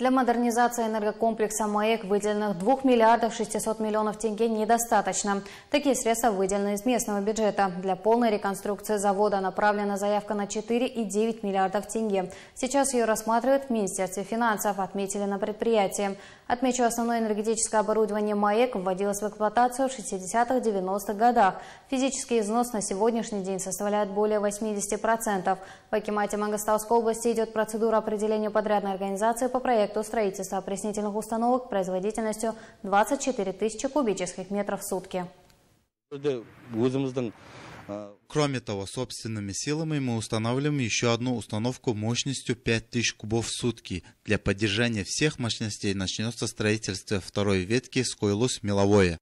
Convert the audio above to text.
Для модернизации энергокомплекса «МАЭК» выделенных 2 миллиардов 600 миллионов тенге недостаточно. Такие средства выделены из местного бюджета. Для полной реконструкции завода направлена заявка на 4,9 миллиардов тенге. Сейчас ее рассматривают в Министерстве финансов, отметили на предприятии. Отмечу, основное энергетическое оборудование «МАЭК» вводилось в эксплуатацию в 60-90-х годах. Физический износ на сегодняшний день составляет более 80%. В Акимате Мангостауской области идет процедура определения подрядной организации по проекту проекту строительства опреснительных установок производительностью 24 тысячи кубических метров в сутки. Э, Кроме того, собственными силами мы устанавливаем еще одну установку мощностью 5000 кубов в сутки. Для поддержания всех мощностей начнется строительство второй ветки с меловое